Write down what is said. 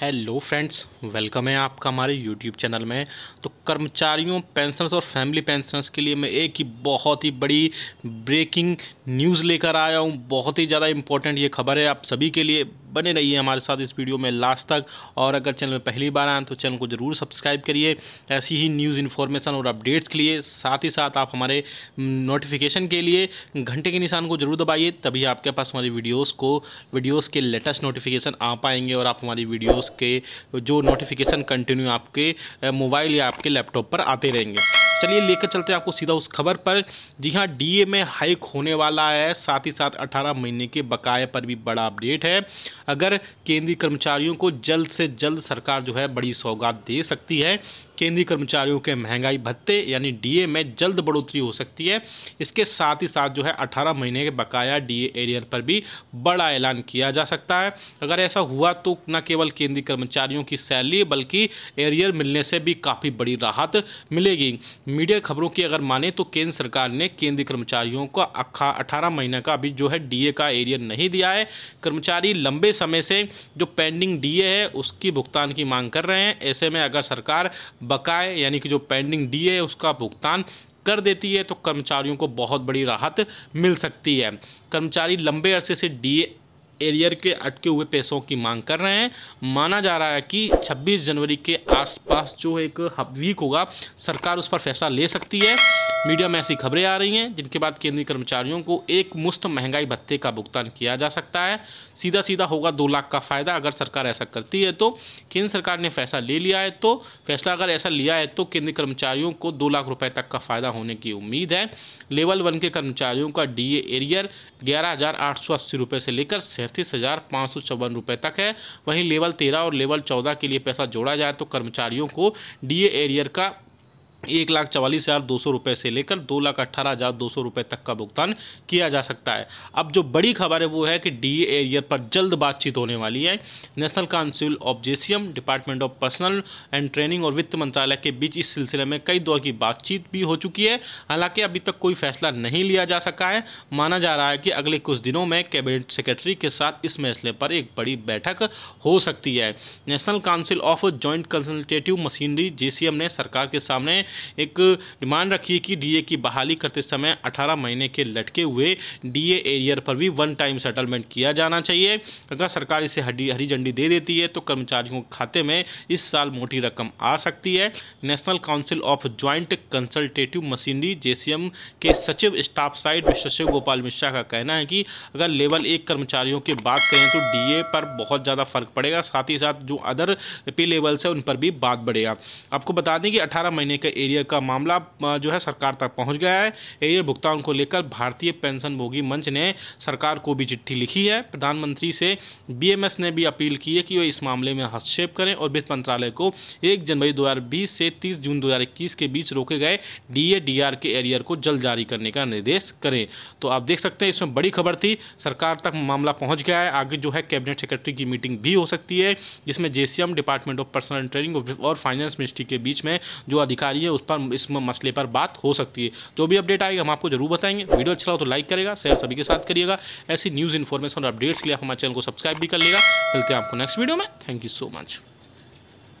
hello friends welcome है आपका हमारे यूट्यूब चैनल में तो कर्मचारियों पेंशनर्स और फैमिली पेंशनर्स के लिए मैं एक ही बहुत ही बड़ी ब्रेकिंग न्यूज़ लेकर आया हूँ बहुत ही ज़्यादा इंपॉर्टेंट ये खबर है आप सभी के लिए बने रहिए हमारे साथ इस वीडियो में लास्ट तक और अगर चैनल में पहली बार आए तो चैनल को ज़रूर सब्सक्राइब करिए ऐसी ही न्यूज़ इन्फॉर्मेशन और अपडेट्स के लिए साथ ही साथ आप हमारे नोटिफिकेशन के लिए घंटे के निशान को जरूर दबाइए तभी आपके पास हमारी वीडियोस को वीडियोस के लेटेस्ट नोटिफिकेशन आ पाएंगे और आप हमारी वीडियोस के जो नोटिफिकेशन कंटिन्यू आपके मोबाइल या आपके लैपटॉप पर आते रहेंगे चलिए लेकर चलते हैं आपको सीधा उस खबर पर जी हाँ डीए में हाइक होने वाला है साथ ही साथ 18 महीने के बकाए पर भी बड़ा अपडेट है अगर केंद्रीय कर्मचारियों को जल्द से जल्द सरकार जो है बड़ी सौगात दे सकती है केंद्रीय कर्मचारियों के महंगाई भत्ते यानी डीए में जल्द बढ़ोतरी हो सकती है इसके साथ ही साथ जो है 18 महीने के बकाया डीए एरियर पर भी बड़ा ऐलान किया जा सकता है अगर ऐसा हुआ तो न केवल केंद्रीय कर्मचारियों की सैलरी बल्कि एरियर मिलने से भी काफ़ी बड़ी राहत मिलेगी मीडिया खबरों की अगर माने तो केंद्र सरकार ने केंद्रीय कर्मचारियों को अखा अठारह महीने का अभी जो है डी का एरियर नहीं दिया है कर्मचारी लंबे समय से जो पेंडिंग डी है उसकी भुगतान की मांग कर रहे हैं ऐसे में अगर सरकार बकाए यानी कि जो पेंडिंग डी है उसका भुगतान कर देती है तो कर्मचारियों को बहुत बड़ी राहत मिल सकती है कर्मचारी लंबे अरसे से डी एरियर के अटके हुए पैसों की मांग कर रहे हैं माना जा रहा है कि 26 जनवरी के आसपास जो एक वीक होगा सरकार उस पर फैसला ले सकती है मीडिया में ऐसी खबरें आ रही हैं जिनके बाद केंद्रीय कर्मचारियों को एक मुफ्त महंगाई भत्ते का भुगतान किया जा सकता है सीधा सीधा होगा दो लाख का फ़ायदा अगर सरकार ऐसा करती है तो केंद्र सरकार ने फैसला ले लिया है तो फैसला अगर ऐसा लिया है तो केंद्रीय कर्मचारियों को दो लाख रुपये तक का फ़ायदा होने की उम्मीद है लेवल वन के कर्मचारियों का डी एरियर ग्यारह हज़ार आठ सौ अस्सी रुपये से लेकर सैंतीस हज़ार पाँच सौ चौवन रुपये तक है वहीं लेवल तेरह और लेवल चौदह के लिए पैसा जोड़ा जाए तो कर्मचारियों को डी एरियर का एक लाख चवालीस हज़ार दो सौ रुपये से लेकर दो लाख अट्ठारह हज़ार दो सौ रुपये तक का भुगतान किया जा सकता है अब जो बड़ी खबर है वो है कि डी एरियर पर जल्द बातचीत होने वाली है national council of JCM department of personnel and training और वित्त मंत्रालय के बीच इस सिलसिले में कई दौर की बातचीत भी हो चुकी है हालांकि अभी तक कोई फैसला नहीं लिया जा सका है माना जा रहा है कि अगले कुछ दिनों में कैबिनेट सेक्रेटरी के साथ इस फैसले पर एक बड़ी बैठक हो सकती है national council of joint consultative machinery J ने सरकार के सामने एक डिमांड रखी है कि डीए की बहाली करते समय 18 महीने के लटके हुए डीए एरियर पर भी वन टाइम सेटलमेंट किया जाना चाहिए अगर सरकार इसे हरी हरी झंडी दे देती है तो कर्मचारियों के खाते में इस साल मोटी रकम आ सकती है national council of joint consultative machinery J के सचिव स्टाफ साइड विशेषज्ञ गोपाल मिश्रा का कहना है कि अगर लेवल एक कर्मचारियों की बात करें तो डीए पर बहुत ज़्यादा फर्क पड़ेगा साथ ही साथ जो अदर पे लेवल्स है उन पर भी बात बढ़ेगा आपको बता दें कि 18 महीने का एरियर का मामला जो है सरकार तक पहुंच गया है एरियर भुगतान को लेकर भारतीय पेंशनभोगी मंच ने सरकार को भी चिट्ठी लिखी है प्रधानमंत्री से बीएमएस ने भी अपील की है कि वह इस मामले में हस्तक्षेप करें और वित्त मंत्रालय को एक जनवरी दो से तीस जून दो के बीच रोके गए डी डीआर के एरियर को जल्द जारी करने का निर्देश करें तो आप देख सकते हैं इसमें बड़ी खबर थी सरकार तक मामला पहुंच गया है आगे जो है कैबिनेट सेक्रेटरी की मीटिंग भी हो सकती है जिसमें JCM department of personnel training और फाइनेंस मिनिस्ट्री के बीच में जो अधिकारी है उस पर इस मसले पर बात हो सकती है जो भी अपडेट आएगी हम आपको जरूर बताएंगे वीडियो अच्छा लगा तो लाइक करेगा शेयर सभी के साथ करिएगा ऐसी न्यूज़ इन्फॉर्मेशन और अपडेट्स के लिए आप हमारे चैनल को सब्सक्राइब भी कर लेगा मिलते हैं आपको नेक्स्ट वीडियो में थैंक यू सो मच